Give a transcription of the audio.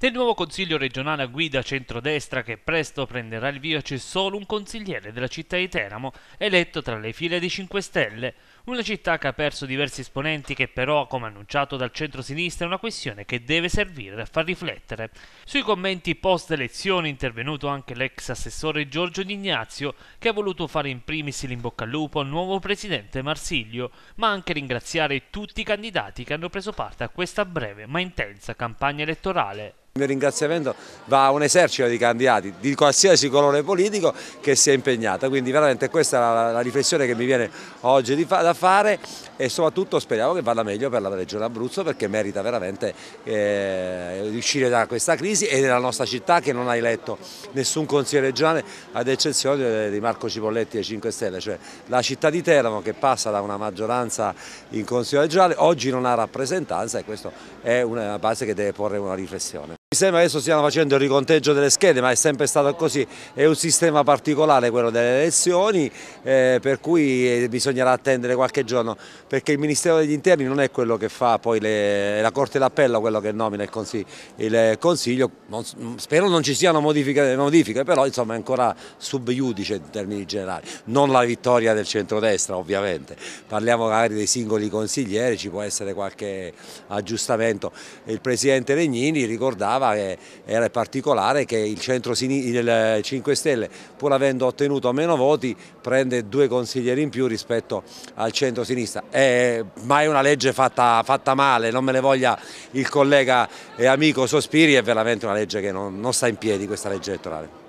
Del nuovo Consiglio regionale a guida centrodestra che presto prenderà il via c'è solo un consigliere della città di Teramo, eletto tra le file dei 5 Stelle, una città che ha perso diversi esponenti che però, come annunciato dal centro-sinistra, è una questione che deve servire a far riflettere. Sui commenti post elezione è intervenuto anche l'ex assessore Giorgio D'Ignazio, che ha voluto fare in primis l'imbocca al lupo al nuovo presidente Marsiglio, ma anche ringraziare tutti i candidati che hanno preso parte a questa breve ma intensa campagna elettorale. Il mio ringraziamento va a un esercito di candidati di qualsiasi colore politico che si è impegnata, quindi veramente questa è la, riflessione che mi viene oggi di fare da fare e soprattutto speriamo che vada meglio per la regione Abruzzo perché merita veramente eh, di uscire da questa crisi e nella nostra città che non ha eletto nessun consigliere regionale ad eccezione di Marco Cipolletti e 5 Stelle, cioè la città di Teramo che passa da una maggioranza in consiglio regionale oggi non ha rappresentanza e questa è una base che deve porre una riflessione. Mi sembra adesso stiamo facendo il riconteggio delle schede, ma è sempre stato così, è un sistema particolare quello delle elezioni, eh, per cui eh, bisognerà attendere qualche giorno, perché il Ministero degli Interni non è quello che fa poi le, la Corte d'Appello, quello che nomina il Consiglio, il consiglio non, mm, spero non ci siano modifiche, modifiche, però insomma è ancora sub judice in termini generali, non la vittoria del centrodestra ovviamente, parliamo magari dei singoli consiglieri, ci può essere qualche aggiustamento, il Presidente Regnini ricordava sembrava che era particolare che il centro del 5 Stelle pur avendo ottenuto meno voti prende due consiglieri in più rispetto al centro-sinistra. ma è una legge fatta, fatta, male, non me ne voglia il collega e amico Sospiri, è veramente una legge che non, non sta in piedi questa legge elettorale.